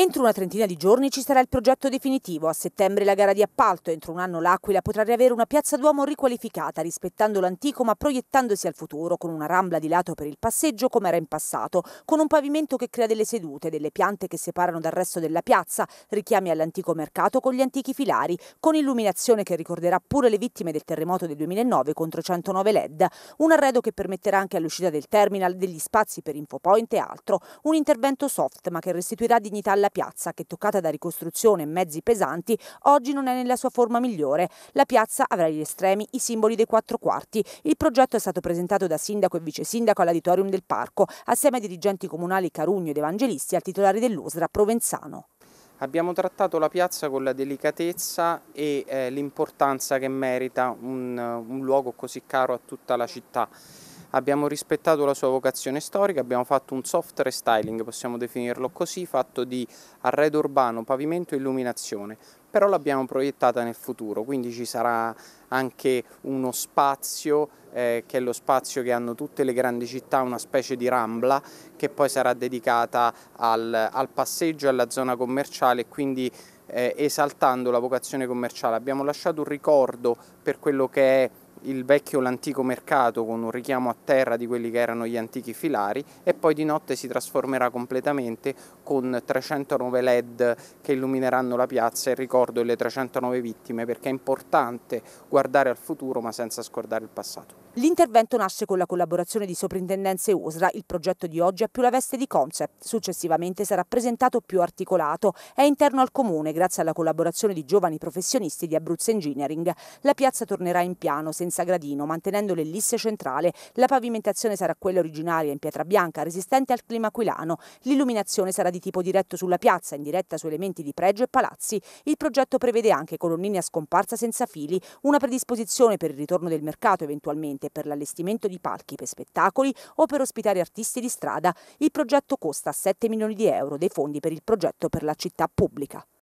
Entro una trentina di giorni ci sarà il progetto definitivo, a settembre la gara di appalto, entro un anno l'Aquila potrà riavere una piazza Duomo riqualificata, rispettando l'antico ma proiettandosi al futuro, con una rambla di lato per il passeggio come era in passato, con un pavimento che crea delle sedute, delle piante che separano dal resto della piazza, richiami all'antico mercato con gli antichi filari, con illuminazione che ricorderà pure le vittime del terremoto del 2009 contro 109 LED, un arredo che permetterà anche all'uscita del terminal degli spazi per infopoint e altro, un intervento soft ma che restituirà dignità alla la piazza, che toccata da ricostruzione e mezzi pesanti, oggi non è nella sua forma migliore. La piazza avrà gli estremi i simboli dei quattro quarti. Il progetto è stato presentato da sindaco e vice sindaco all'auditorium del parco, assieme ai dirigenti comunali Carugno ed Evangelisti al titolare dell'Usra Provenzano. Abbiamo trattato la piazza con la delicatezza e eh, l'importanza che merita un, un luogo così caro a tutta la città. Abbiamo rispettato la sua vocazione storica, abbiamo fatto un soft restyling, possiamo definirlo così, fatto di arredo urbano, pavimento e illuminazione, però l'abbiamo proiettata nel futuro, quindi ci sarà anche uno spazio eh, che è lo spazio che hanno tutte le grandi città, una specie di rambla che poi sarà dedicata al, al passeggio, alla zona commerciale quindi eh, esaltando la vocazione commerciale. Abbiamo lasciato un ricordo per quello che è il vecchio l'antico mercato con un richiamo a terra di quelli che erano gli antichi filari e poi di notte si trasformerà completamente con 309 led che illumineranno la piazza e ricordo delle 309 vittime perché è importante guardare al futuro ma senza scordare il passato. L'intervento nasce con la collaborazione di Soprintendenze USRA, il progetto di oggi ha più la veste di concept, successivamente sarà presentato più articolato, è interno al comune grazie alla collaborazione di giovani professionisti di Abruzzo Engineering. La piazza tornerà in piano, senza gradino, mantenendo l'ellisse centrale, la pavimentazione sarà quella originaria in pietra bianca, resistente al clima aquilano, l'illuminazione sarà di tipo diretto sulla piazza, in diretta su elementi di pregio e palazzi. Il progetto prevede anche colonnine a scomparsa senza fili, una predisposizione per il ritorno del mercato eventualmente, anche per l'allestimento di palchi per spettacoli o per ospitare artisti di strada, il progetto costa 7 milioni di euro dei fondi per il progetto per la città pubblica.